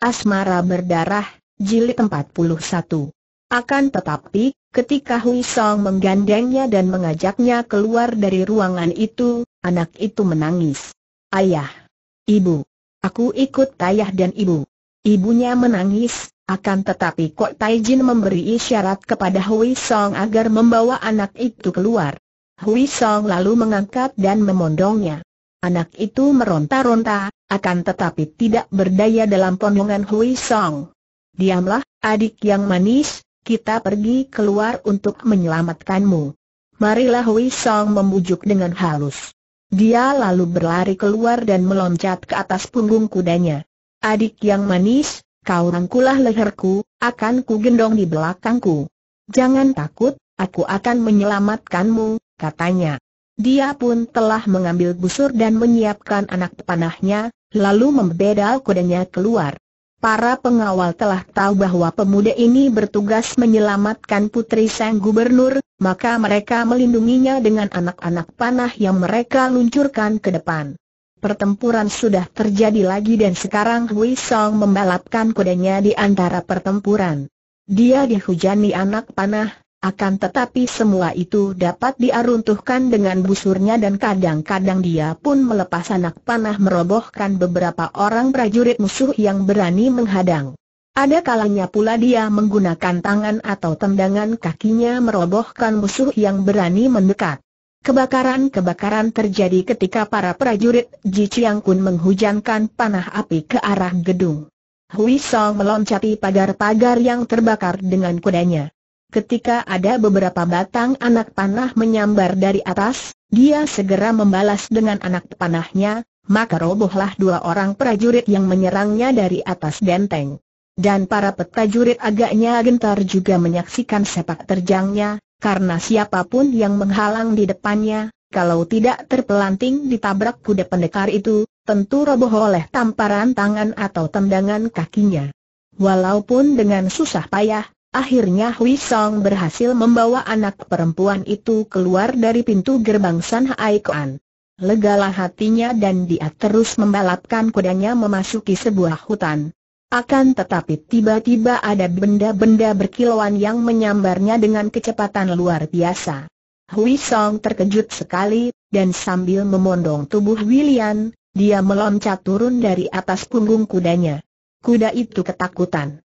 Asmara Berdarah, Jilid 41. Akan tetapi, ketika Hui Song menggandengnya dan mengajaknya keluar dari ruangan itu, anak itu menangis. Ayah, ibu, aku ikut ayah dan ibu. Ibunya menangis, akan tetapi Kok Tai Jin memberi isyarat kepada Hui Song agar membawa anak itu keluar. Hui Song lalu mengangkat dan memondongnya. Anak itu meronta-ronta, akan tetapi tidak berdaya dalam pondongan Hui Song. Diamlah, adik yang manis, kita pergi keluar untuk menyelamatkanmu. Marilah Hui Song membujuk dengan halus. Dia lalu berlari keluar dan meloncat ke atas punggung kudanya. Adik yang manis, kau rangkulah leherku, akan ku gendong di belakangku. Jangan takut, aku akan menyelamatkanmu, katanya. Dia pun telah mengambil busur dan menyiapkan anak panahnya, lalu membedal kudanya keluar. Para pengawal telah tahu bahwa pemuda ini bertugas menyelamatkan putri sang gubernur, maka mereka melindunginya dengan anak-anak panah yang mereka luncurkan ke depan. Pertempuran sudah terjadi lagi dan sekarang Hui Song membalapkan kudanya di antara pertempuran. Dia dihujani anak panah, akan tetapi semua itu dapat diaruntuhkan dengan busurnya dan kadang-kadang dia pun melepas anak panah merobohkan beberapa orang prajurit musuh yang berani menghadang. Ada kalanya pula dia menggunakan tangan atau tendangan kakinya merobohkan musuh yang berani mendekat. Kebakaran-kebakaran terjadi ketika para prajurit Ji Chiang Kun menghujankan panah api ke arah gedung. Hui Song meloncati pagar-pagar yang terbakar dengan kudanya ketika ada beberapa batang anak panah menyambar dari atas, dia segera membalas dengan anak panahnya, maka robohlah dua orang prajurit yang menyerangnya dari atas benteng. Dan para petajurit agaknya gentar juga menyaksikan sepak terjangnya, karena siapapun yang menghalang di depannya, kalau tidak terpelanting ditabrak kuda pendekar itu, tentu roboh oleh tamparan tangan atau tendangan kakinya. Walaupun dengan susah payah, Akhirnya Hui Song berhasil membawa anak perempuan itu keluar dari pintu gerbang San Lega Legalah hatinya dan dia terus membalapkan kudanya memasuki sebuah hutan. Akan tetapi tiba-tiba ada benda-benda berkilauan yang menyambarnya dengan kecepatan luar biasa. Hui Song terkejut sekali, dan sambil memondong tubuh William, dia meloncat turun dari atas punggung kudanya. Kuda itu ketakutan.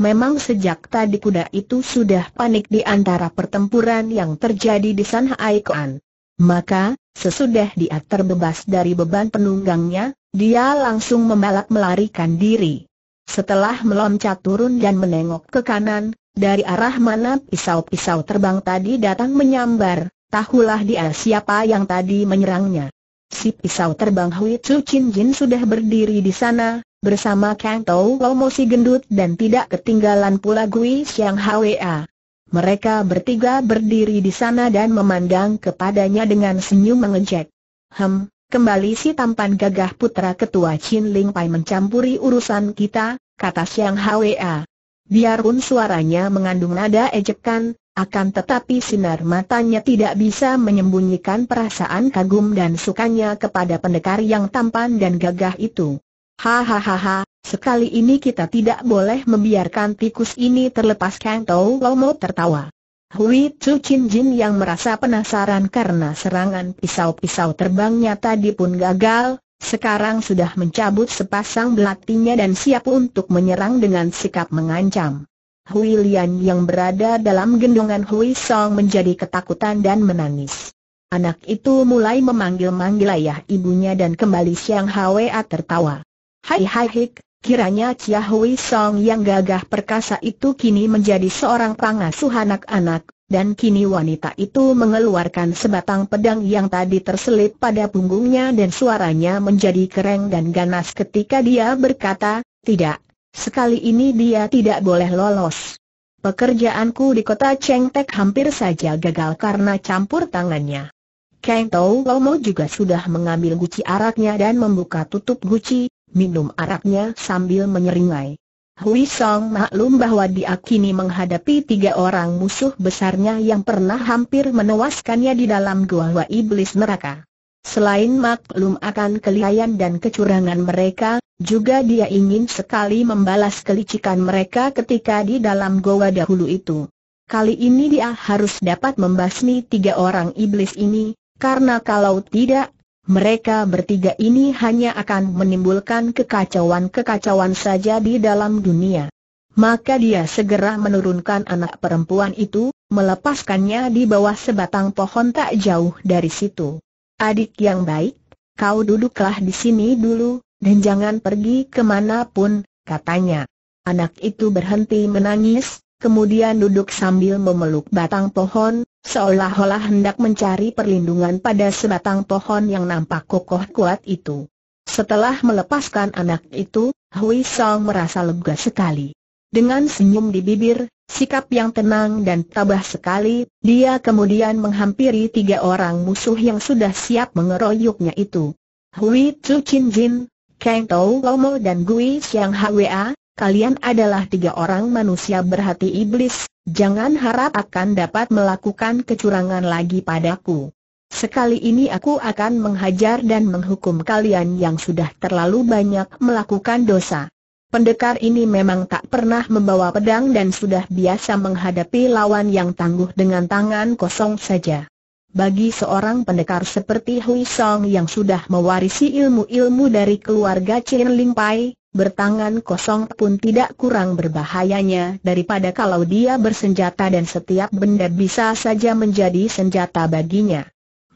Memang sejak tadi kuda itu sudah panik di antara pertempuran yang terjadi di San Haikoan. Maka, sesudah dia terbebas dari beban penunggangnya, dia langsung membalak melarikan diri. Setelah meloncat turun dan menengok ke kanan, dari arah mana pisau-pisau terbang tadi datang menyambar, tahulah dia siapa yang tadi menyerangnya. Si pisau terbang Hui Chu Chin Jin sudah berdiri di sana, Bersama Kang Tao, Lomo si gendut dan tidak ketinggalan pula Gui Xiang Hwa. Mereka bertiga berdiri di sana dan memandang kepadanya dengan senyum mengejek. Hem, kembali si tampan gagah putra ketua Chin Ling Pai mencampuri urusan kita, kata Xiang Hwa. Biarpun suaranya mengandung nada ejekan, akan tetapi sinar matanya tidak bisa menyembunyikan perasaan kagum dan sukanya kepada pendekar yang tampan dan gagah itu. Hahaha, sekali ini kita tidak boleh membiarkan tikus ini terlepas Kang Tau Lomo tertawa. Hui Tzu Chin Jin yang merasa penasaran karena serangan pisau-pisau terbangnya tadi pun gagal, sekarang sudah mencabut sepasang belatinya dan siap untuk menyerang dengan sikap mengancam. Hui Lian yang berada dalam gendongan Hui Song menjadi ketakutan dan menangis. Anak itu mulai memanggil-manggil ayah ibunya dan kembali Siang Hwa tertawa. Hai hai hik, kiranya Chia Hui Song yang gagah perkasa itu kini menjadi seorang pangasuh anak-anak, dan kini wanita itu mengeluarkan sebatang pedang yang tadi terselip pada punggungnya dan suaranya menjadi kereng dan ganas ketika dia berkata, tidak, sekali ini dia tidak boleh lolos. Pekerjaanku di kota Cheng Tek hampir saja gagal karena campur tangannya. Kang Tau Lomo juga sudah mengambil guci araknya dan membuka tutup guci, minum araknya sambil menyeringai. Hui Song maklum bahwa dia kini menghadapi tiga orang musuh besarnya yang pernah hampir menewaskannya di dalam gua iblis neraka. Selain maklum akan kelihayan dan kecurangan mereka, juga dia ingin sekali membalas kelicikan mereka ketika di dalam goa dahulu itu. Kali ini dia harus dapat membasmi tiga orang iblis ini, karena kalau tidak, mereka bertiga ini hanya akan menimbulkan kekacauan-kekacauan saja di dalam dunia. Maka dia segera menurunkan anak perempuan itu, melepaskannya di bawah sebatang pohon tak jauh dari situ. Adik yang baik, kau duduklah di sini dulu, dan jangan pergi kemanapun, katanya. Anak itu berhenti menangis, kemudian duduk sambil memeluk batang pohon, seolah-olah hendak mencari perlindungan pada sebatang pohon yang nampak kokoh kuat itu. Setelah melepaskan anak itu, Hui Song merasa lega sekali. Dengan senyum di bibir, sikap yang tenang dan tabah sekali, dia kemudian menghampiri tiga orang musuh yang sudah siap mengeroyoknya itu. Hui Tzu Chin Jin, Kang Tou Lomo dan Gui Xiang Hwa, kalian adalah tiga orang manusia berhati iblis, jangan harap akan dapat melakukan kecurangan lagi padaku. Sekali ini aku akan menghajar dan menghukum kalian yang sudah terlalu banyak melakukan dosa. Pendekar ini memang tak pernah membawa pedang dan sudah biasa menghadapi lawan yang tangguh dengan tangan kosong saja. Bagi seorang pendekar seperti Hui Song yang sudah mewarisi ilmu-ilmu dari keluarga Chin Ling Pai, bertangan kosong pun tidak kurang berbahayanya daripada kalau dia bersenjata dan setiap benda bisa saja menjadi senjata baginya.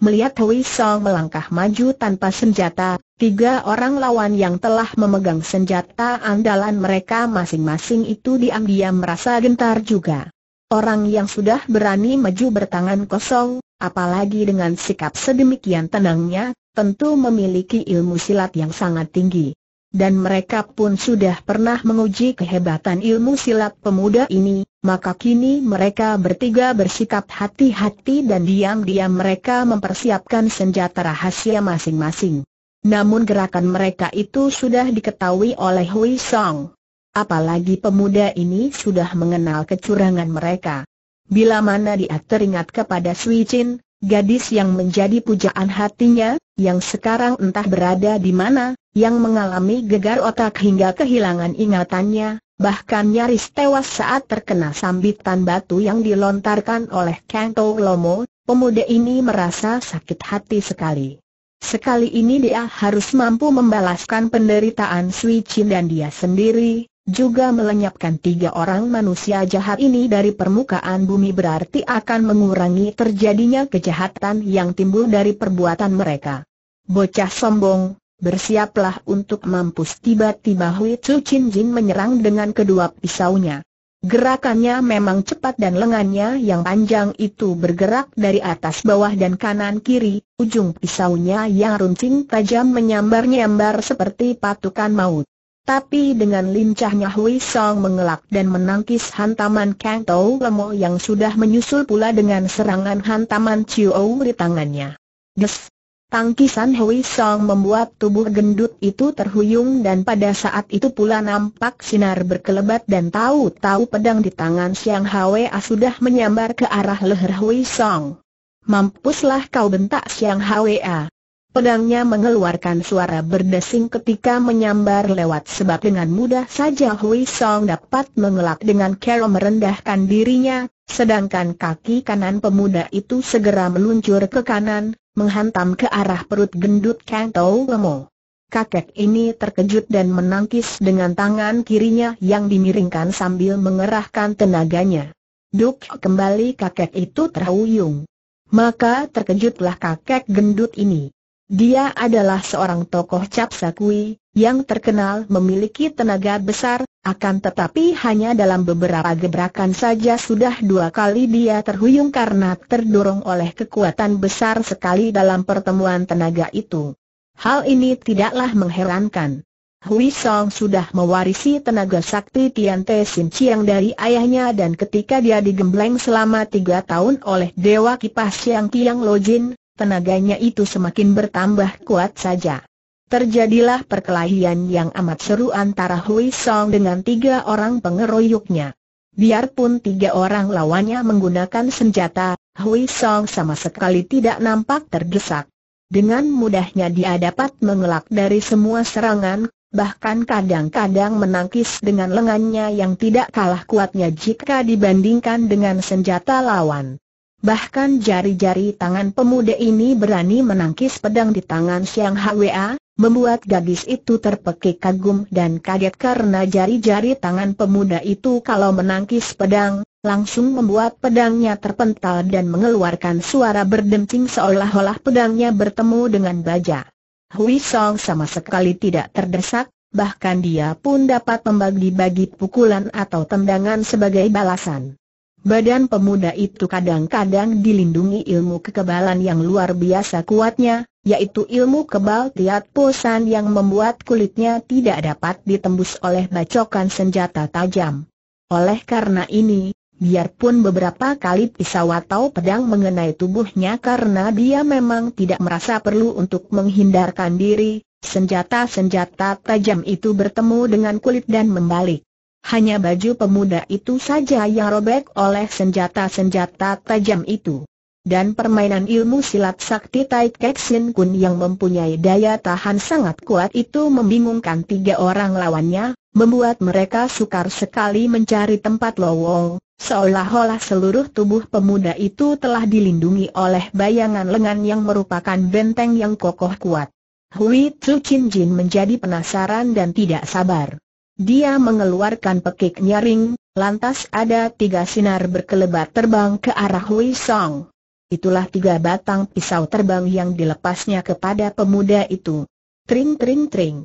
Melihat Hui Song melangkah maju tanpa senjata, tiga orang lawan yang telah memegang senjata andalan mereka masing-masing itu diam-diam merasa gentar juga. Orang yang sudah berani maju bertangan kosong, apalagi dengan sikap sedemikian tenangnya, tentu memiliki ilmu silat yang sangat tinggi dan mereka pun sudah pernah menguji kehebatan ilmu silat pemuda ini, maka kini mereka bertiga bersikap hati-hati dan diam-diam mereka mempersiapkan senjata rahasia masing-masing. Namun gerakan mereka itu sudah diketahui oleh Hui Song. Apalagi pemuda ini sudah mengenal kecurangan mereka. Bila mana dia teringat kepada Sui Chin, gadis yang menjadi pujaan hatinya, yang sekarang entah berada di mana, yang mengalami gegar otak hingga kehilangan ingatannya, bahkan nyaris tewas saat terkena sambitan batu yang dilontarkan oleh Kanto Lomo, pemuda ini merasa sakit hati sekali. Sekali ini dia harus mampu membalaskan penderitaan Sui Chin dan dia sendiri, juga melenyapkan tiga orang manusia jahat ini dari permukaan bumi berarti akan mengurangi terjadinya kejahatan yang timbul dari perbuatan mereka. Bocah sombong, bersiaplah untuk mampus tiba-tiba Hui Chu Chin Jin menyerang dengan kedua pisaunya. Gerakannya memang cepat dan lengannya yang panjang itu bergerak dari atas bawah dan kanan kiri, ujung pisaunya yang runcing tajam menyambar-nyambar seperti patukan maut. Tapi dengan lincahnya Hui Song mengelak dan menangkis hantaman Kang Tou Lemo yang sudah menyusul pula dengan serangan hantaman Chiu di tangannya. Des! Tangkisan Hui Song membuat tubuh gendut itu terhuyung dan pada saat itu pula nampak sinar berkelebat dan tahu-tahu pedang di tangan Siang Hwa sudah menyambar ke arah leher Hui Song. Mampuslah kau bentak Siang Hwa. Pedangnya mengeluarkan suara berdesing ketika menyambar lewat sebab dengan mudah saja Hui Song dapat mengelak dengan kero merendahkan dirinya, sedangkan kaki kanan pemuda itu segera meluncur ke kanan, menghantam ke arah perut gendut Kang Tau Lemo. Kakek ini terkejut dan menangkis dengan tangan kirinya yang dimiringkan sambil mengerahkan tenaganya. Duk kembali kakek itu terhuyung. Maka terkejutlah kakek gendut ini. Dia adalah seorang tokoh Capsakui, yang terkenal memiliki tenaga besar, akan tetapi hanya dalam beberapa gebrakan saja sudah dua kali dia terhuyung karena terdorong oleh kekuatan besar sekali dalam pertemuan tenaga itu. Hal ini tidaklah mengherankan. Hui Song sudah mewarisi tenaga sakti Tian Te Sin Chiang dari ayahnya dan ketika dia digembleng selama tiga tahun oleh Dewa Kipas Siang Tiang Lojin, tenaganya itu semakin bertambah kuat saja. Terjadilah perkelahian yang amat seru antara Hui Song dengan tiga orang pengeroyoknya. Biarpun tiga orang lawannya menggunakan senjata, Hui Song sama sekali tidak nampak terdesak. Dengan mudahnya dia dapat mengelak dari semua serangan, bahkan kadang-kadang menangkis dengan lengannya yang tidak kalah kuatnya jika dibandingkan dengan senjata lawan. Bahkan jari-jari tangan pemuda ini berani menangkis pedang di tangan Siang Hwa, membuat gadis itu terpekik kagum dan kaget karena jari-jari tangan pemuda itu kalau menangkis pedang, langsung membuat pedangnya terpental dan mengeluarkan suara berdencing seolah-olah pedangnya bertemu dengan baja. Hui Song sama sekali tidak terdesak, bahkan dia pun dapat membagi-bagi pukulan atau tendangan sebagai balasan. Badan pemuda itu kadang-kadang dilindungi ilmu kekebalan yang luar biasa kuatnya, yaitu ilmu kebal tiat posan yang membuat kulitnya tidak dapat ditembus oleh bacokan senjata tajam. Oleh karena ini, biarpun beberapa kali pisau atau pedang mengenai tubuhnya karena dia memang tidak merasa perlu untuk menghindarkan diri, senjata-senjata tajam itu bertemu dengan kulit dan membalik. Hanya baju pemuda itu saja yang robek oleh senjata-senjata tajam itu. Dan permainan ilmu silat sakti Tai Kek Sin Kun yang mempunyai daya tahan sangat kuat itu membingungkan tiga orang lawannya, membuat mereka sukar sekali mencari tempat lowong, seolah-olah seluruh tubuh pemuda itu telah dilindungi oleh bayangan lengan yang merupakan benteng yang kokoh kuat. Hui Tzu Chin Jin menjadi penasaran dan tidak sabar. Dia mengeluarkan pekik nyaring, lantas ada tiga sinar berkelebat terbang ke arah Hui Song. Itulah tiga batang pisau terbang yang dilepasnya kepada pemuda itu. Tring tring tring.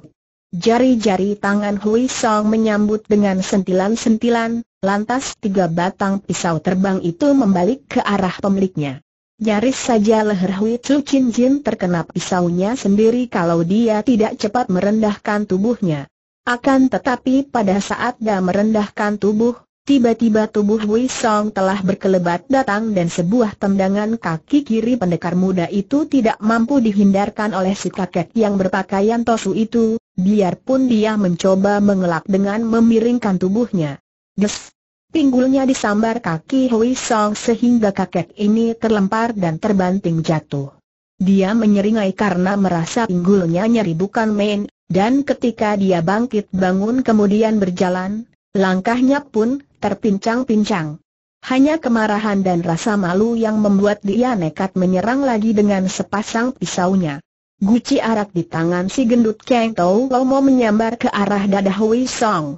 Jari-jari tangan Hui Song menyambut dengan sentilan-sentilan, lantas tiga batang pisau terbang itu membalik ke arah pemiliknya. Nyaris saja leher Hui Tzu Chin Jin terkena pisaunya sendiri kalau dia tidak cepat merendahkan tubuhnya. Akan tetapi pada saat dia merendahkan tubuh, tiba-tiba tubuh Wei Song telah berkelebat datang dan sebuah tendangan kaki kiri pendekar muda itu tidak mampu dihindarkan oleh si kakek yang berpakaian tosu itu, biarpun dia mencoba mengelak dengan memiringkan tubuhnya. Des! Pinggulnya disambar kaki Hui Song sehingga kakek ini terlempar dan terbanting jatuh. Dia menyeringai karena merasa pinggulnya nyeri bukan main, dan ketika dia bangkit bangun kemudian berjalan, langkahnya pun terpincang-pincang. Hanya kemarahan dan rasa malu yang membuat dia nekat menyerang lagi dengan sepasang pisaunya. Guci arak di tangan si gendut Kang Tau mau menyambar ke arah dada Hui Song.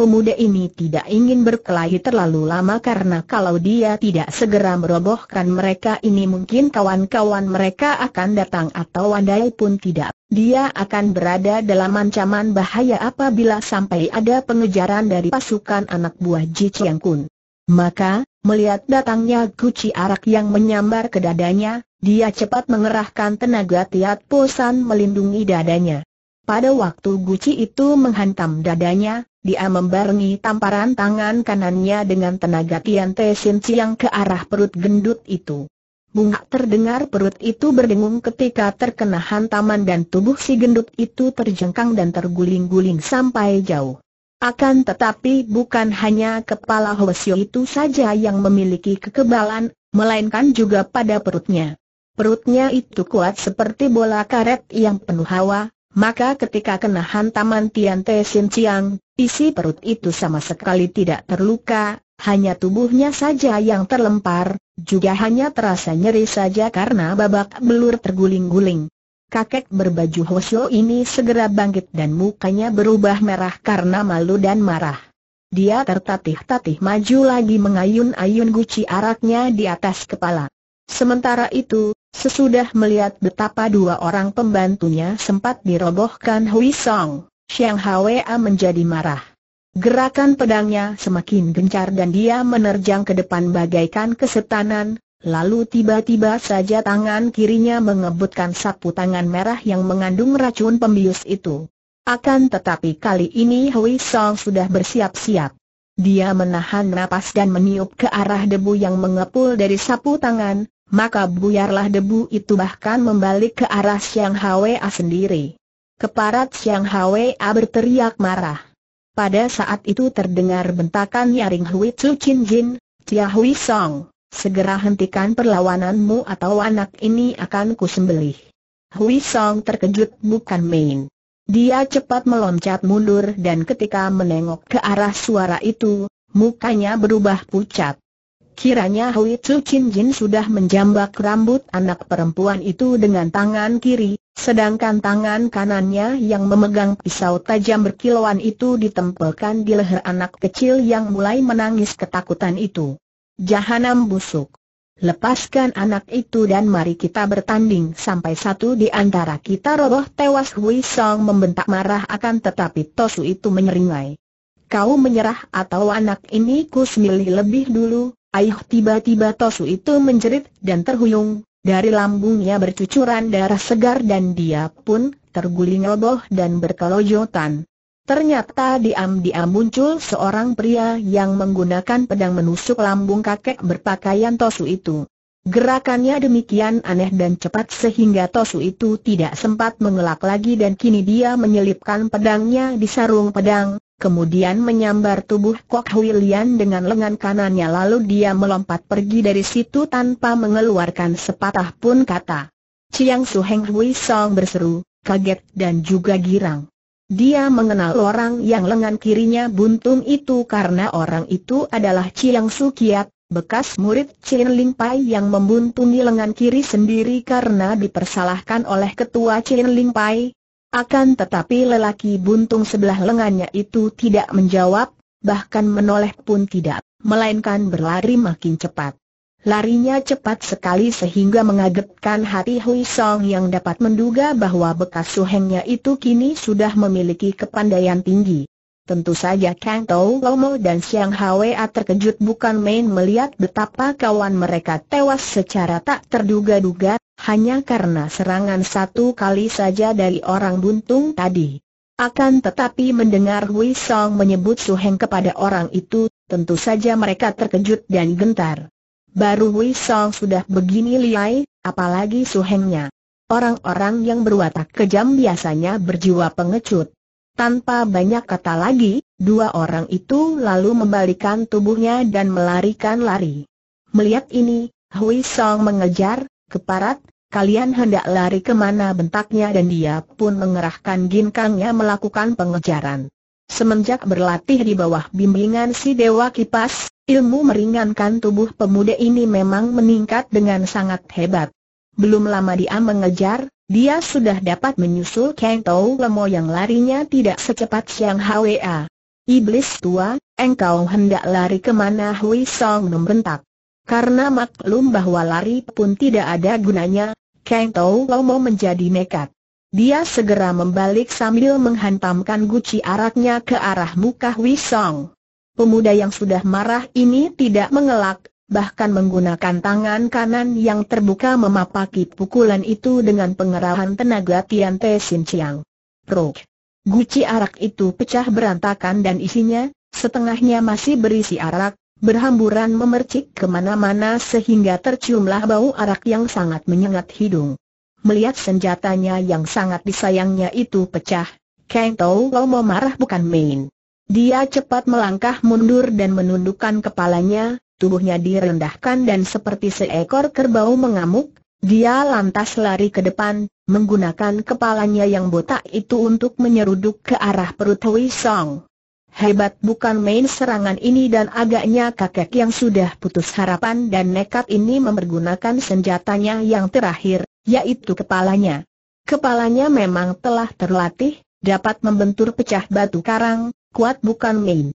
Pemuda ini tidak ingin berkelahi terlalu lama karena kalau dia tidak segera merobohkan mereka ini mungkin kawan-kawan mereka akan datang atau andai pun tidak. Dia akan berada dalam ancaman bahaya apabila sampai ada pengejaran dari pasukan anak buah Ji Chiang Kun. Maka, melihat datangnya guci arak yang menyambar ke dadanya, dia cepat mengerahkan tenaga tiat posan melindungi dadanya. Pada waktu guci itu menghantam dadanya, dia membarengi tamparan tangan kanannya dengan tenaga Tian Te Sin Chiang ke arah perut gendut itu. Bungak terdengar perut itu berdengung ketika terkena hantaman dan tubuh si gendut itu terjengkang dan terguling-guling sampai jauh. Akan tetapi bukan hanya kepala Hwasyo itu saja yang memiliki kekebalan, melainkan juga pada perutnya. Perutnya itu kuat seperti bola karet yang penuh hawa, maka ketika kena hantaman Tian Te Sin Chiang, isi perut itu sama sekali tidak terluka, hanya tubuhnya saja yang terlempar, juga hanya terasa nyeri saja karena babak belur terguling-guling. Kakek berbaju Hosio ini segera bangkit dan mukanya berubah merah karena malu dan marah. Dia tertatih-tatih maju lagi mengayun-ayun guci araknya di atas kepala. Sementara itu, Sesudah melihat betapa dua orang pembantunya sempat dirobohkan Hui Song, Xiang Hwa menjadi marah. Gerakan pedangnya semakin gencar dan dia menerjang ke depan bagaikan kesetanan, lalu tiba-tiba saja tangan kirinya mengebutkan sapu tangan merah yang mengandung racun pembius itu. Akan tetapi kali ini Hui Song sudah bersiap-siap. Dia menahan napas dan meniup ke arah debu yang mengepul dari sapu tangan, maka buyarlah debu itu bahkan membalik ke arah Siang Hwa sendiri. Keparat Siang Hwa berteriak marah. Pada saat itu terdengar bentakan nyaring Hui Chu Chin Jin, Tia Hui Song, segera hentikan perlawananmu atau anak ini akan kusembelih. Hui Song terkejut bukan main. Dia cepat meloncat mundur dan ketika menengok ke arah suara itu, mukanya berubah pucat. Kiranya Hui Chu Chin Jin sudah menjambak rambut anak perempuan itu dengan tangan kiri, sedangkan tangan kanannya yang memegang pisau tajam berkilauan itu ditempelkan di leher anak kecil yang mulai menangis ketakutan itu. Jahanam busuk. Lepaskan anak itu dan mari kita bertanding sampai satu di antara kita roboh tewas Hui Song membentak marah akan tetapi Tosu itu menyeringai. Kau menyerah atau anak ini ku semilih lebih dulu, Aih tiba-tiba Tosu itu menjerit dan terhuyung, dari lambungnya bercucuran darah segar dan dia pun terguling roboh dan berkelojotan. Ternyata diam-diam muncul seorang pria yang menggunakan pedang menusuk lambung kakek berpakaian Tosu itu. Gerakannya demikian aneh dan cepat sehingga Tosu itu tidak sempat mengelak lagi dan kini dia menyelipkan pedangnya di sarung pedang, kemudian menyambar tubuh Kok Huilian dengan lengan kanannya lalu dia melompat pergi dari situ tanpa mengeluarkan sepatah pun kata. Chiang Su Heng Hui Song berseru, kaget dan juga girang. Dia mengenal orang yang lengan kirinya buntung itu karena orang itu adalah Chiang Su Kiat, bekas murid Chin Ling Pai yang membuntungi lengan kiri sendiri karena dipersalahkan oleh ketua Chin Ling Pai, akan tetapi lelaki buntung sebelah lengannya itu tidak menjawab, bahkan menoleh pun tidak, melainkan berlari makin cepat. Larinya cepat sekali sehingga mengagetkan hati Hui Song yang dapat menduga bahwa bekas suhengnya itu kini sudah memiliki kepandaian tinggi. Tentu saja Kang Tou Lomo dan Xiang Hwa terkejut bukan main melihat betapa kawan mereka tewas secara tak terduga-duga, hanya karena serangan satu kali saja dari orang buntung tadi. Akan tetapi mendengar Hui Song menyebut Su Heng kepada orang itu, tentu saja mereka terkejut dan gentar. Baru Hui Song sudah begini liai, apalagi Su Hengnya. Orang-orang yang berwatak kejam biasanya berjiwa pengecut. Tanpa banyak kata lagi, dua orang itu lalu membalikan tubuhnya dan melarikan lari. Melihat ini, Hui Song mengejar, Keparat, kalian hendak lari kemana bentaknya dan dia pun mengerahkan ginkangnya melakukan pengejaran. Semenjak berlatih di bawah bimbingan si Dewa Kipas, ilmu meringankan tubuh pemuda ini memang meningkat dengan sangat hebat. Belum lama dia mengejar, dia sudah dapat menyusul Kang Tau Lemo yang larinya tidak secepat siang Hwa. Iblis tua, engkau hendak lari kemana Hui Song membentak. Karena maklum bahwa lari pun tidak ada gunanya, Kang Tau mau menjadi nekat. Dia segera membalik sambil menghantamkan guci araknya ke arah muka Wisong. Pemuda yang sudah marah ini tidak mengelak, bahkan menggunakan tangan kanan yang terbuka memapaki pukulan itu dengan pengerahan tenaga Tian Te Sin Chiang. Prok. Guci arak itu pecah berantakan dan isinya, setengahnya masih berisi arak, berhamburan memercik kemana-mana sehingga terciumlah bau arak yang sangat menyengat hidung. Melihat senjatanya yang sangat disayangnya itu pecah, Kang Tau Lo mau marah bukan main. Dia cepat melangkah mundur dan menundukkan kepalanya, tubuhnya direndahkan dan seperti seekor kerbau mengamuk, dia lantas lari ke depan, menggunakan kepalanya yang botak itu untuk menyeruduk ke arah perut Hui Song. Hebat bukan main serangan ini dan agaknya kakek yang sudah putus harapan dan nekat ini mempergunakan senjatanya yang terakhir, yaitu kepalanya. Kepalanya memang telah terlatih, dapat membentur pecah batu karang, kuat bukan main.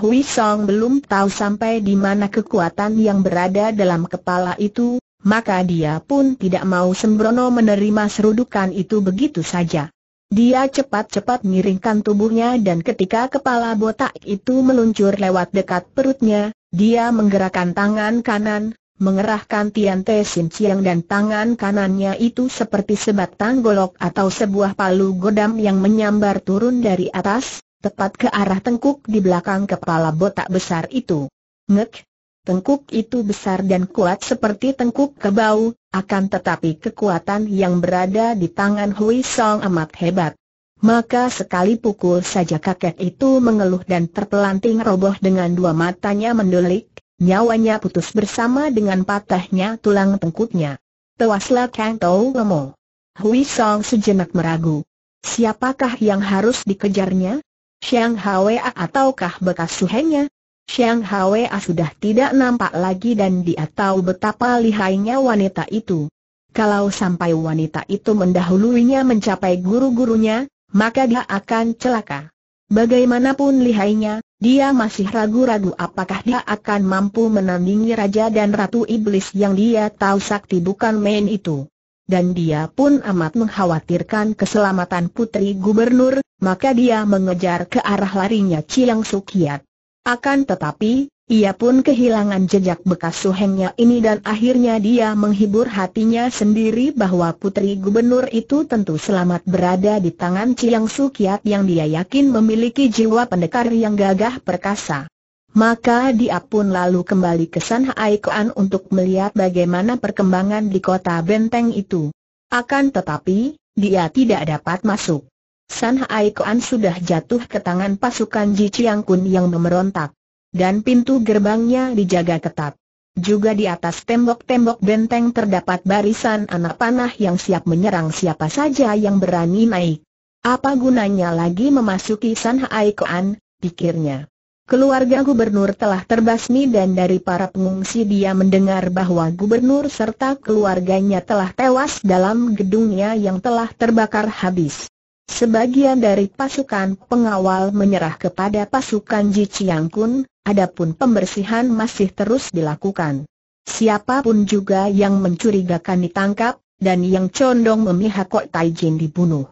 Hui Song belum tahu sampai di mana kekuatan yang berada dalam kepala itu, maka dia pun tidak mau sembrono menerima serudukan itu begitu saja. Dia cepat-cepat miringkan tubuhnya dan ketika kepala botak itu meluncur lewat dekat perutnya, dia menggerakkan tangan kanan, mengerahkan Tian Te Sin Chiang dan tangan kanannya itu seperti sebatang golok atau sebuah palu godam yang menyambar turun dari atas, tepat ke arah tengkuk di belakang kepala botak besar itu. Ngek! Tengkuk itu besar dan kuat seperti tengkuk kebau, akan tetapi kekuatan yang berada di tangan Hui Song amat hebat. Maka sekali pukul saja kakek itu mengeluh dan terpelanting roboh dengan dua matanya mendelik, nyawanya putus bersama dengan patahnya tulang tengkuknya. Tewaslah Kang Tau Lemo. Hui Song sejenak meragu. Siapakah yang harus dikejarnya? Xiang Hwa ataukah bekas suhenya? Xiang Hwa sudah tidak nampak lagi dan dia tahu betapa lihainya wanita itu. Kalau sampai wanita itu mendahuluinya mencapai guru-gurunya, maka dia akan celaka. Bagaimanapun lihainya, dia masih ragu-ragu apakah dia akan mampu menandingi raja dan ratu iblis yang dia tahu sakti bukan main itu dan dia pun amat mengkhawatirkan keselamatan putri gubernur, maka dia mengejar ke arah larinya Chiang Sukiat. Akan tetapi, ia pun kehilangan jejak bekas suhengnya ini dan akhirnya dia menghibur hatinya sendiri bahwa putri gubernur itu tentu selamat berada di tangan Ciang Sukiat yang dia yakin memiliki jiwa pendekar yang gagah perkasa. Maka dia pun lalu kembali ke San Hai untuk melihat bagaimana perkembangan di kota benteng itu. Akan tetapi, dia tidak dapat masuk. San Kuan sudah jatuh ke tangan pasukan Ji Chiang Kun yang memerontak. Dan pintu gerbangnya dijaga ketat. Juga di atas tembok-tembok benteng terdapat barisan anak panah yang siap menyerang siapa saja yang berani naik. Apa gunanya lagi memasuki San Kuan, pikirnya. Keluarga gubernur telah terbasmi dan dari para pengungsi dia mendengar bahwa gubernur serta keluarganya telah tewas dalam gedungnya yang telah terbakar habis. Sebagian dari pasukan pengawal menyerah kepada pasukan Ji Chiang Kun, adapun pembersihan masih terus dilakukan. Siapapun juga yang mencurigakan ditangkap, dan yang condong memihak Kok Tai Jin dibunuh.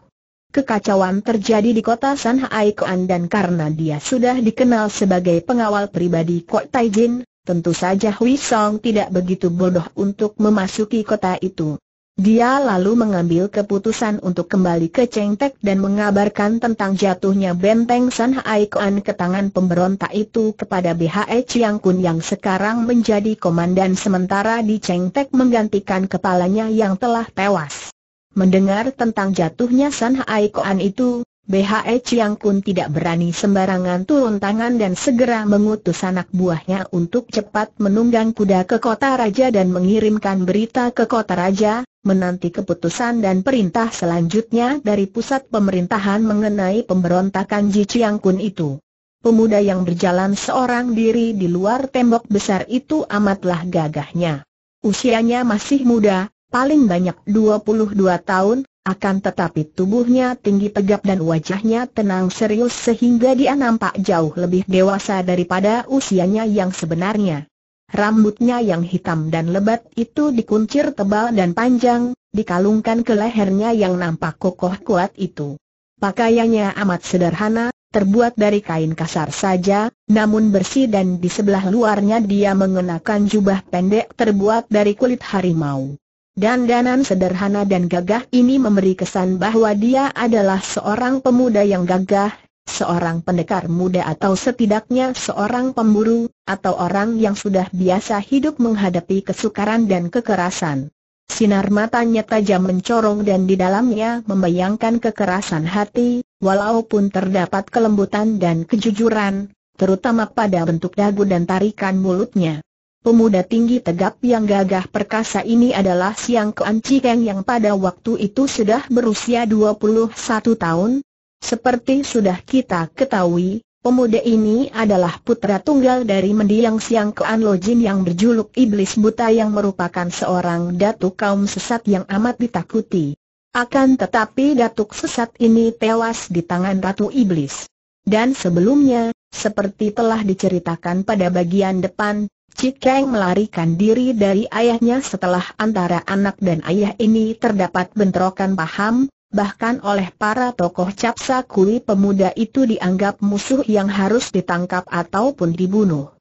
Kekacauan terjadi di kota San Kuan dan karena dia sudah dikenal sebagai pengawal pribadi Kok Jin, tentu saja Hui Song tidak begitu bodoh untuk memasuki kota itu. Dia lalu mengambil keputusan untuk kembali ke Chengtek dan mengabarkan tentang jatuhnya benteng San Hai ke tangan pemberontak itu kepada BHE Chiang Kun yang sekarang menjadi komandan sementara di Chengtek menggantikan kepalanya yang telah tewas. Mendengar tentang jatuhnya San Hai itu, BHE Chiang Kun tidak berani sembarangan turun tangan dan segera mengutus anak buahnya untuk cepat menunggang kuda ke kota raja dan mengirimkan berita ke kota raja, menanti keputusan dan perintah selanjutnya dari pusat pemerintahan mengenai pemberontakan Ji Chiang Kun itu. Pemuda yang berjalan seorang diri di luar tembok besar itu amatlah gagahnya. Usianya masih muda, paling banyak 22 tahun, akan tetapi tubuhnya tinggi tegap dan wajahnya tenang serius sehingga dia nampak jauh lebih dewasa daripada usianya yang sebenarnya. Rambutnya yang hitam dan lebat itu dikuncir tebal dan panjang, dikalungkan ke lehernya yang nampak kokoh kuat itu. Pakaiannya amat sederhana, terbuat dari kain kasar saja, namun bersih dan di sebelah luarnya dia mengenakan jubah pendek terbuat dari kulit harimau. Dandanan sederhana dan gagah ini memberi kesan bahwa dia adalah seorang pemuda yang gagah, seorang pendekar muda atau setidaknya seorang pemburu, atau orang yang sudah biasa hidup menghadapi kesukaran dan kekerasan. Sinar matanya tajam mencorong dan di dalamnya membayangkan kekerasan hati, walaupun terdapat kelembutan dan kejujuran, terutama pada bentuk dagu dan tarikan mulutnya. Pemuda tinggi tegap yang gagah perkasa ini adalah Siang Kuan Cikeng yang pada waktu itu sudah berusia 21 tahun, seperti sudah kita ketahui, pemuda ini adalah putra tunggal dari mendiang Siang ke Anlojin yang berjuluk Iblis Buta yang merupakan seorang datuk kaum sesat yang amat ditakuti. Akan tetapi datuk sesat ini tewas di tangan Ratu Iblis. Dan sebelumnya, seperti telah diceritakan pada bagian depan, Cik Kang melarikan diri dari ayahnya setelah antara anak dan ayah ini terdapat bentrokan paham, bahkan oleh para tokoh capsa kui pemuda itu dianggap musuh yang harus ditangkap ataupun dibunuh.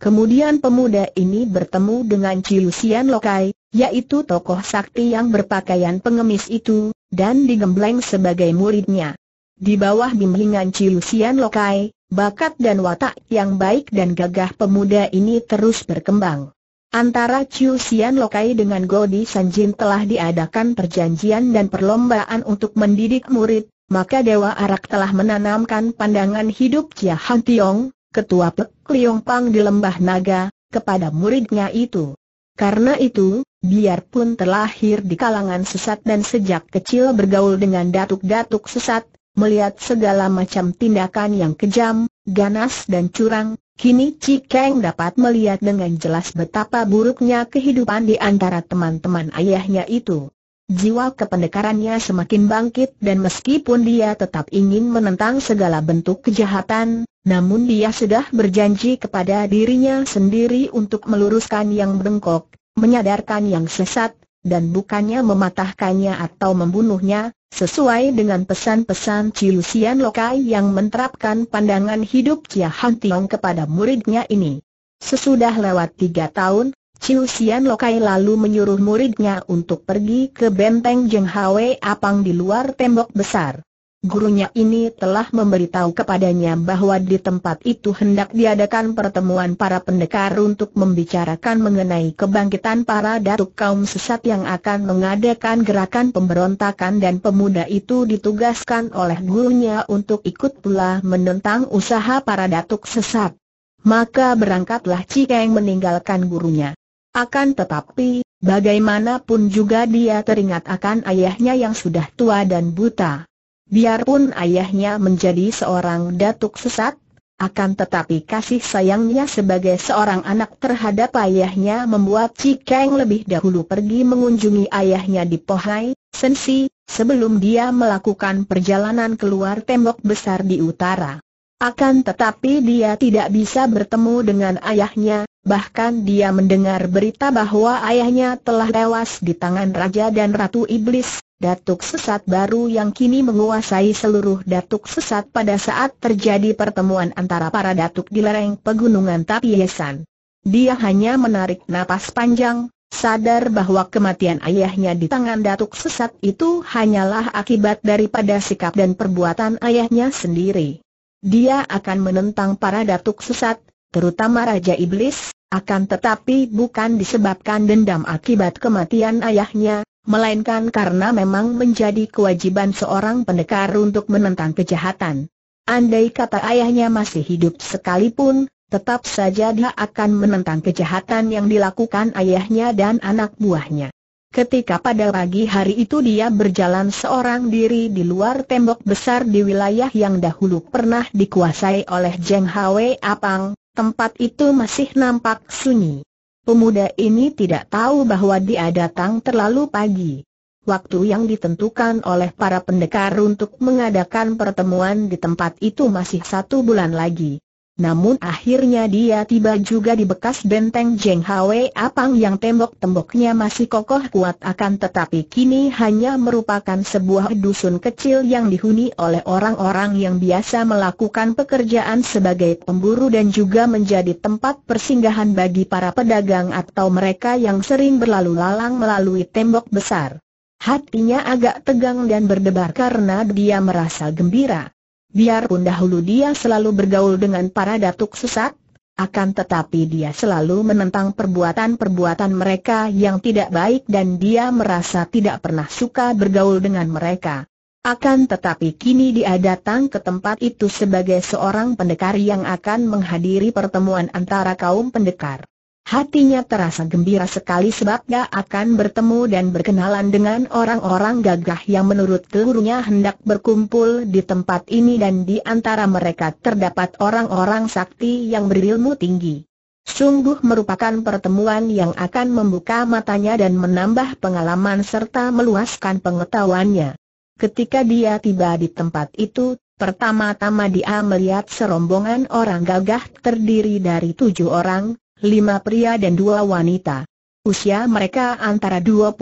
Kemudian pemuda ini bertemu dengan Ciusian Lokai, yaitu tokoh sakti yang berpakaian pengemis itu, dan digembleng sebagai muridnya. Di bawah bimbingan Ciusian Lokai, bakat dan watak yang baik dan gagah pemuda ini terus berkembang. Antara Chiu Xian Lokai dengan Godi Sanjin telah diadakan perjanjian dan perlombaan untuk mendidik murid, maka Dewa Arak telah menanamkan pandangan hidup Chia Han Tiong, ketua Pek Liong Pang di Lembah Naga, kepada muridnya itu. Karena itu, biarpun terlahir di kalangan sesat dan sejak kecil bergaul dengan datuk-datuk sesat, melihat segala macam tindakan yang kejam, ganas dan curang, kini Cikeng dapat melihat dengan jelas betapa buruknya kehidupan di antara teman-teman ayahnya itu. Jiwa kependekarannya semakin bangkit dan meskipun dia tetap ingin menentang segala bentuk kejahatan, namun dia sudah berjanji kepada dirinya sendiri untuk meluruskan yang bengkok, menyadarkan yang sesat, dan bukannya mematahkannya atau membunuhnya, sesuai dengan pesan-pesan Cilusian Lokai yang menerapkan pandangan hidup Chia Han Tiong kepada muridnya ini. Sesudah lewat tiga tahun, Cilusian Lokai lalu menyuruh muridnya untuk pergi ke benteng Jeng Hwe Apang di luar tembok besar. Gurunya ini telah memberitahu kepadanya bahwa di tempat itu hendak diadakan pertemuan para pendekar untuk membicarakan mengenai kebangkitan para datuk kaum sesat yang akan mengadakan gerakan pemberontakan dan pemuda itu ditugaskan oleh gurunya untuk ikut pula menentang usaha para datuk sesat. Maka berangkatlah Cikeng meninggalkan gurunya. Akan tetapi, bagaimanapun juga dia teringat akan ayahnya yang sudah tua dan buta. Biarpun ayahnya menjadi seorang datuk sesat, akan tetapi kasih sayangnya sebagai seorang anak terhadap ayahnya membuat Chi Kang lebih dahulu pergi mengunjungi ayahnya di Pohai, Sensi, sebelum dia melakukan perjalanan keluar tembok besar di utara. Akan tetapi dia tidak bisa bertemu dengan ayahnya, bahkan dia mendengar berita bahwa ayahnya telah tewas di tangan Raja dan Ratu Iblis, datuk sesat baru yang kini menguasai seluruh datuk sesat pada saat terjadi pertemuan antara para datuk di lereng pegunungan Tapiesan. Dia hanya menarik napas panjang, sadar bahwa kematian ayahnya di tangan datuk sesat itu hanyalah akibat daripada sikap dan perbuatan ayahnya sendiri. Dia akan menentang para datuk sesat, terutama Raja Iblis, akan tetapi bukan disebabkan dendam akibat kematian ayahnya, melainkan karena memang menjadi kewajiban seorang pendekar untuk menentang kejahatan. Andai kata ayahnya masih hidup sekalipun, tetap saja dia akan menentang kejahatan yang dilakukan ayahnya dan anak buahnya. Ketika pada pagi hari itu dia berjalan seorang diri di luar tembok besar di wilayah yang dahulu pernah dikuasai oleh Jeng Hwe Apang, tempat itu masih nampak sunyi. Pemuda ini tidak tahu bahwa dia datang terlalu pagi. Waktu yang ditentukan oleh para pendekar untuk mengadakan pertemuan di tempat itu masih satu bulan lagi. Namun akhirnya dia tiba juga di bekas benteng Jeng Hwe Apang yang tembok-temboknya masih kokoh kuat akan tetapi kini hanya merupakan sebuah dusun kecil yang dihuni oleh orang-orang yang biasa melakukan pekerjaan sebagai pemburu dan juga menjadi tempat persinggahan bagi para pedagang atau mereka yang sering berlalu lalang melalui tembok besar. Hatinya agak tegang dan berdebar karena dia merasa gembira. Biarpun dahulu dia selalu bergaul dengan para datuk sesat, akan tetapi dia selalu menentang perbuatan-perbuatan mereka yang tidak baik dan dia merasa tidak pernah suka bergaul dengan mereka. Akan tetapi kini dia datang ke tempat itu sebagai seorang pendekar yang akan menghadiri pertemuan antara kaum pendekar. Hatinya terasa gembira sekali sebab dia akan bertemu dan berkenalan dengan orang-orang gagah yang menurut gurunya hendak berkumpul di tempat ini dan di antara mereka terdapat orang-orang sakti yang berilmu tinggi. Sungguh merupakan pertemuan yang akan membuka matanya dan menambah pengalaman serta meluaskan pengetahuannya. Ketika dia tiba di tempat itu, pertama-tama dia melihat serombongan orang gagah terdiri dari tujuh orang, lima pria dan dua wanita. Usia mereka antara 25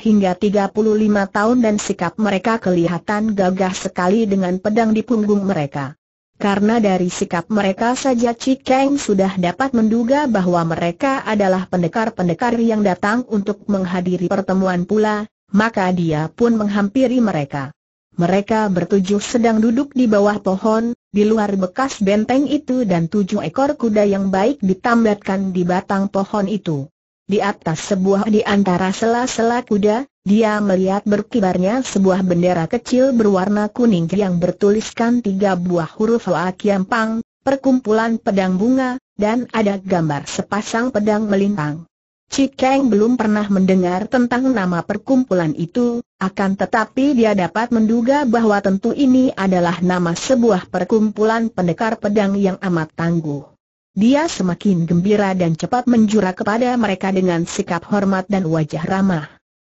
hingga 35 tahun dan sikap mereka kelihatan gagah sekali dengan pedang di punggung mereka. Karena dari sikap mereka saja Cikeng sudah dapat menduga bahwa mereka adalah pendekar-pendekar yang datang untuk menghadiri pertemuan pula, maka dia pun menghampiri mereka. Mereka bertujuh sedang duduk di bawah pohon, di luar bekas benteng itu dan tujuh ekor kuda yang baik ditambatkan di batang pohon itu. Di atas sebuah di antara sela-sela kuda, dia melihat berkibarnya sebuah bendera kecil berwarna kuning yang bertuliskan tiga buah huruf Hoa Kiampang, perkumpulan pedang bunga, dan ada gambar sepasang pedang melintang. Cikeng belum pernah mendengar tentang nama perkumpulan itu, akan tetapi dia dapat menduga bahwa tentu ini adalah nama sebuah perkumpulan pendekar pedang yang amat tangguh. Dia semakin gembira dan cepat menjura kepada mereka dengan sikap hormat dan wajah ramah.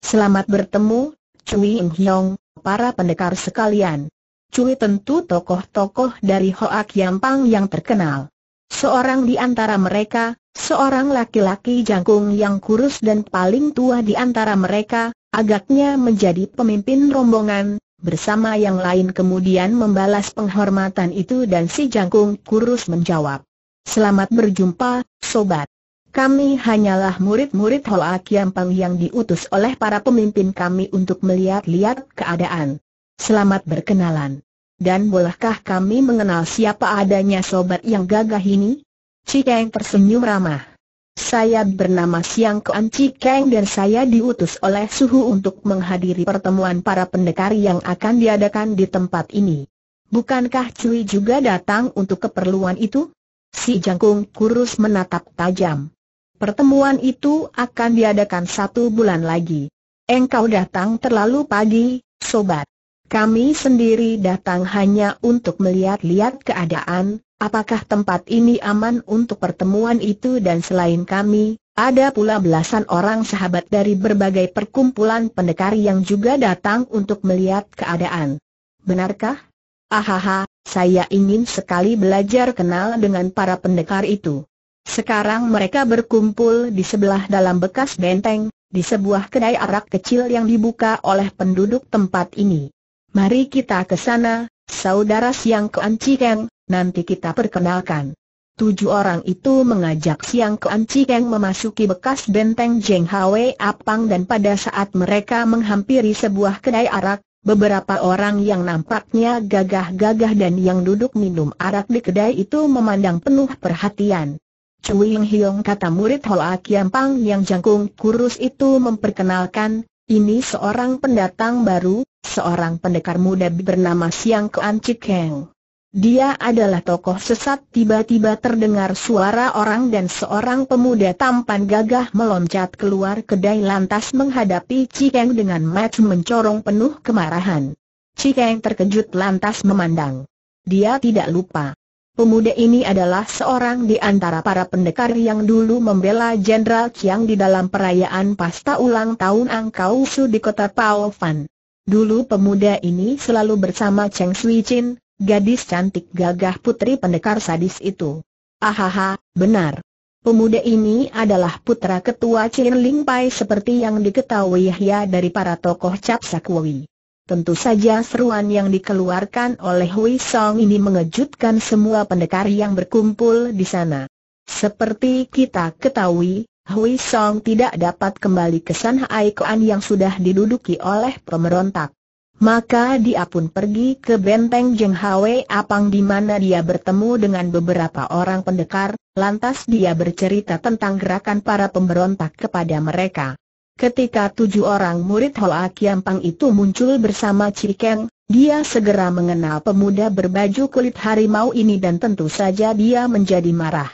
Selamat bertemu, Cui Ing Hiong, para pendekar sekalian. Cui tentu tokoh-tokoh dari Hoak Pang yang terkenal. Seorang di antara mereka, seorang laki-laki jangkung yang kurus dan paling tua di antara mereka, agaknya menjadi pemimpin rombongan, bersama yang lain kemudian membalas penghormatan itu dan si jangkung kurus menjawab. Selamat berjumpa, sobat. Kami hanyalah murid-murid Hoa Kiampang yang diutus oleh para pemimpin kami untuk melihat-lihat keadaan. Selamat berkenalan. Dan bolehkah kami mengenal siapa adanya sobat yang gagah ini? Cikeng tersenyum ramah. Saya bernama Siang Koan Cikeng dan saya diutus oleh Suhu untuk menghadiri pertemuan para pendekar yang akan diadakan di tempat ini. Bukankah Cui juga datang untuk keperluan itu? Si Jangkung kurus menatap tajam. Pertemuan itu akan diadakan satu bulan lagi. Engkau datang terlalu pagi, sobat. Kami sendiri datang hanya untuk melihat-lihat keadaan, apakah tempat ini aman untuk pertemuan itu dan selain kami, ada pula belasan orang sahabat dari berbagai perkumpulan pendekar yang juga datang untuk melihat keadaan. Benarkah? Ahaha, saya ingin sekali belajar kenal dengan para pendekar itu. Sekarang mereka berkumpul di sebelah dalam bekas benteng, di sebuah kedai arak kecil yang dibuka oleh penduduk tempat ini. Mari kita ke sana, saudara Siang Kuan Cikeng, nanti kita perkenalkan. Tujuh orang itu mengajak Siang Kuan Cikeng memasuki bekas benteng Jeng Hwe Apang dan pada saat mereka menghampiri sebuah kedai arak, beberapa orang yang nampaknya gagah-gagah dan yang duduk minum arak di kedai itu memandang penuh perhatian. Cui Ying Hiong kata murid Hoa Kiam Pang yang jangkung kurus itu memperkenalkan, ini seorang pendatang baru, seorang pendekar muda bernama Siang Kean Chik Heng. Dia adalah tokoh sesat tiba-tiba terdengar suara orang dan seorang pemuda tampan gagah meloncat keluar kedai lantas menghadapi Cikeng dengan match mencorong penuh kemarahan. Cikeng terkejut lantas memandang. Dia tidak lupa. Pemuda ini adalah seorang di antara para pendekar yang dulu membela Jenderal Chiang di dalam perayaan pesta ulang tahun Angkau Su di kota Fan. Dulu pemuda ini selalu bersama Cheng Sui Chin, gadis cantik gagah putri pendekar sadis itu. Ahaha, benar. Pemuda ini adalah putra ketua Chin Ling Pai seperti yang diketahui Yahya dari para tokoh Cap Sakwawi. Tentu saja seruan yang dikeluarkan oleh Hui Song ini mengejutkan semua pendekar yang berkumpul di sana. Seperti kita ketahui, Hui Song tidak dapat kembali ke San Hai Kuan yang sudah diduduki oleh pemberontak. Maka dia pun pergi ke benteng Jeng Hwe Apang di mana dia bertemu dengan beberapa orang pendekar, lantas dia bercerita tentang gerakan para pemberontak kepada mereka. Ketika tujuh orang murid Hoa Pang itu muncul bersama Cikeng, dia segera mengenal pemuda berbaju kulit harimau ini dan tentu saja dia menjadi marah.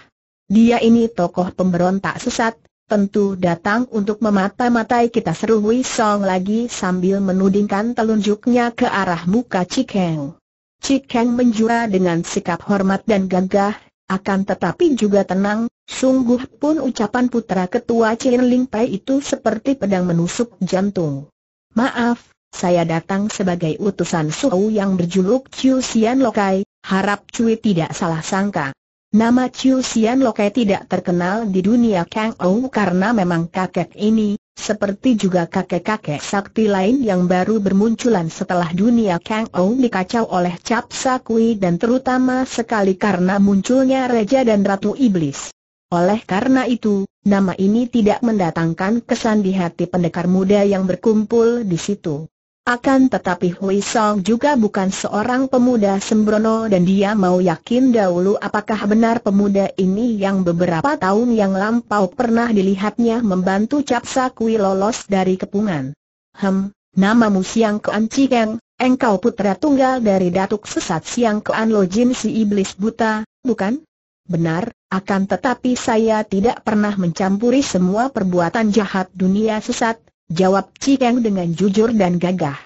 Dia ini tokoh pemberontak sesat, tentu datang untuk memata-matai kita seru Wei Song lagi sambil menudingkan telunjuknya ke arah muka Cikeng. Cikeng menjura dengan sikap hormat dan gagah, akan tetapi juga tenang, sungguh pun ucapan putra ketua Chin Ling Pai itu seperti pedang menusuk jantung. Maaf, saya datang sebagai utusan Suo yang berjuluk Chiu Xian Lokai, harap Cui tidak salah sangka. Nama Chiu Xian Loke tidak terkenal di dunia Kang Ou karena memang kakek ini, seperti juga kakek-kakek sakti lain yang baru bermunculan setelah dunia Kang Ou dikacau oleh Cap Sakui dan terutama sekali karena munculnya Raja dan Ratu Iblis. Oleh karena itu, nama ini tidak mendatangkan kesan di hati pendekar muda yang berkumpul di situ. Akan tetapi Hui Song juga bukan seorang pemuda sembrono dan dia mau yakin dahulu apakah benar pemuda ini yang beberapa tahun yang lampau pernah dilihatnya membantu Capsa Kui lolos dari kepungan. Hem, namamu Siang Kean Cikeng, engkau putra tunggal dari datuk sesat Siang Kean Lo Jin si iblis buta, bukan? Benar, akan tetapi saya tidak pernah mencampuri semua perbuatan jahat dunia sesat, Jawab Cikeng dengan jujur dan gagah.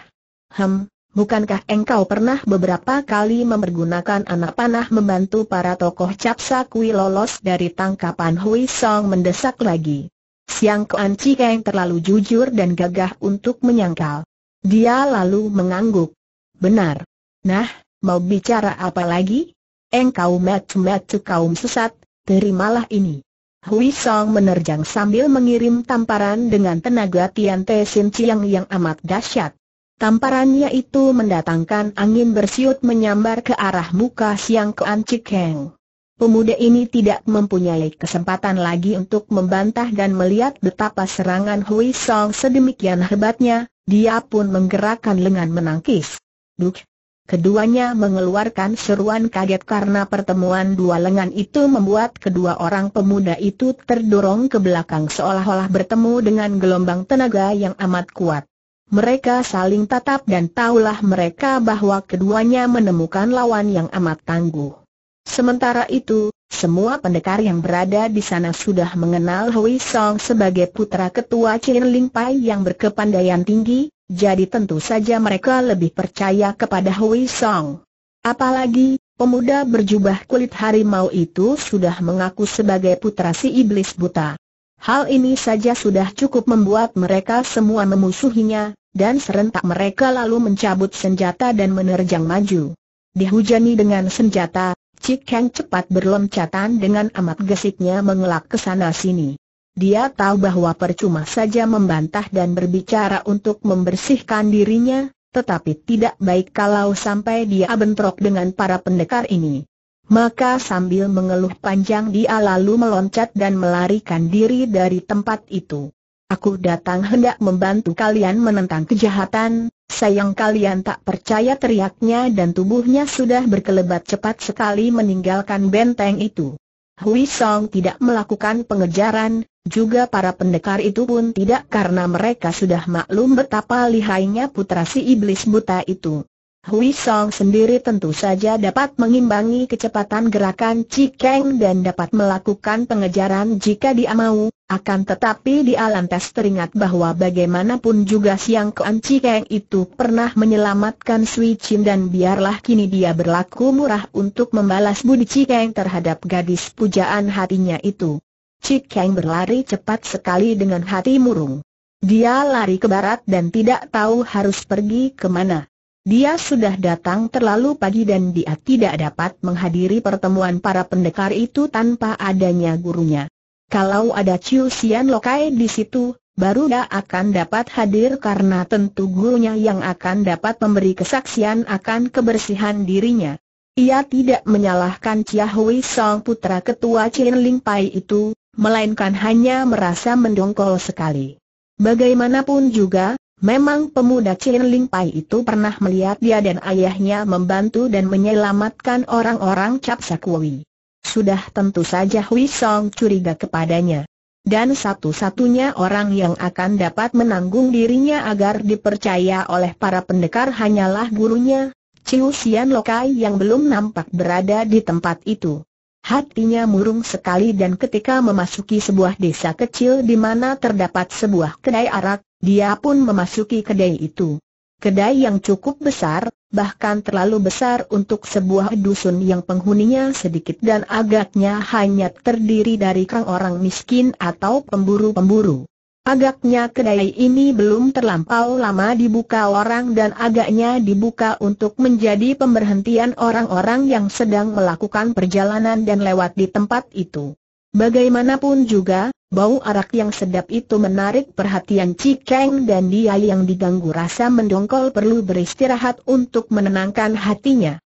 Hem, bukankah engkau pernah beberapa kali mempergunakan anak panah membantu para tokoh capsa kui lolos dari tangkapan Hui Song mendesak lagi? Siang Kuan Cikeng terlalu jujur dan gagah untuk menyangkal. Dia lalu mengangguk. Benar. Nah, mau bicara apa lagi? Engkau metu-metu kaum sesat, terimalah ini. Hui Song menerjang sambil mengirim tamparan dengan tenaga Tian Te Sin Chiang yang amat dahsyat. Tamparannya itu mendatangkan angin bersiut menyambar ke arah muka Siang Kuan Chik Heng. Pemuda ini tidak mempunyai kesempatan lagi untuk membantah dan melihat betapa serangan Hui Song sedemikian hebatnya, dia pun menggerakkan lengan menangkis. Duk, Keduanya mengeluarkan seruan kaget karena pertemuan dua lengan itu membuat kedua orang pemuda itu terdorong ke belakang seolah-olah bertemu dengan gelombang tenaga yang amat kuat. Mereka saling tatap dan tahulah mereka bahwa keduanya menemukan lawan yang amat tangguh. Sementara itu, semua pendekar yang berada di sana sudah mengenal Hui Song sebagai putra ketua Chin Ling Pai yang berkepandaian tinggi, jadi tentu saja mereka lebih percaya kepada Hui Song. Apalagi, pemuda berjubah kulit harimau itu sudah mengaku sebagai putra si iblis buta. Hal ini saja sudah cukup membuat mereka semua memusuhinya, dan serentak mereka lalu mencabut senjata dan menerjang maju. Dihujani dengan senjata, yang cepat berloncatan dengan amat gesitnya mengelak ke sana sini. Dia tahu bahwa percuma saja membantah dan berbicara untuk membersihkan dirinya, tetapi tidak baik kalau sampai dia bentrok dengan para pendekar ini. Maka sambil mengeluh panjang dia lalu meloncat dan melarikan diri dari tempat itu. Aku datang hendak membantu kalian menentang kejahatan, Sayang kalian tak percaya teriaknya dan tubuhnya sudah berkelebat cepat sekali meninggalkan benteng itu. Hui Song tidak melakukan pengejaran, juga para pendekar itu pun tidak karena mereka sudah maklum betapa lihainya putra si iblis buta itu. Hui Song sendiri tentu saja dapat mengimbangi kecepatan gerakan Cikeng dan dapat melakukan pengejaran jika dia mau, akan tetapi dia lantas teringat bahwa bagaimanapun juga Siang Kuan Cikeng itu pernah menyelamatkan Sui Chin dan biarlah kini dia berlaku murah untuk membalas budi Cikeng terhadap gadis pujaan hatinya itu. Cikeng berlari cepat sekali dengan hati murung. Dia lari ke barat dan tidak tahu harus pergi ke mana. Dia sudah datang terlalu pagi dan dia tidak dapat menghadiri pertemuan para pendekar itu tanpa adanya gurunya. Kalau ada Chiu Sian Lokai di situ, baru dia akan dapat hadir karena tentu gurunya yang akan dapat memberi kesaksian akan kebersihan dirinya. Ia tidak menyalahkan Chia Hui Song putra ketua Chin Ling Pai itu, melainkan hanya merasa mendongkol sekali. Bagaimanapun juga, memang pemuda Chin Ling Pai itu pernah melihat dia dan ayahnya membantu dan menyelamatkan orang-orang Cap Sakui. Sudah tentu saja Hui Song curiga kepadanya. Dan satu-satunya orang yang akan dapat menanggung dirinya agar dipercaya oleh para pendekar hanyalah gurunya, Ciusian Xian Lokai yang belum nampak berada di tempat itu. Hatinya murung sekali dan ketika memasuki sebuah desa kecil di mana terdapat sebuah kedai arak, dia pun memasuki kedai itu. Kedai yang cukup besar, bahkan terlalu besar untuk sebuah dusun yang penghuninya sedikit dan agaknya hanya terdiri dari kang orang miskin atau pemburu-pemburu. Agaknya kedai ini belum terlampau lama dibuka orang dan agaknya dibuka untuk menjadi pemberhentian orang-orang yang sedang melakukan perjalanan dan lewat di tempat itu. Bagaimanapun juga, bau arak yang sedap itu menarik perhatian Cikeng dan dia yang diganggu rasa mendongkol perlu beristirahat untuk menenangkan hatinya.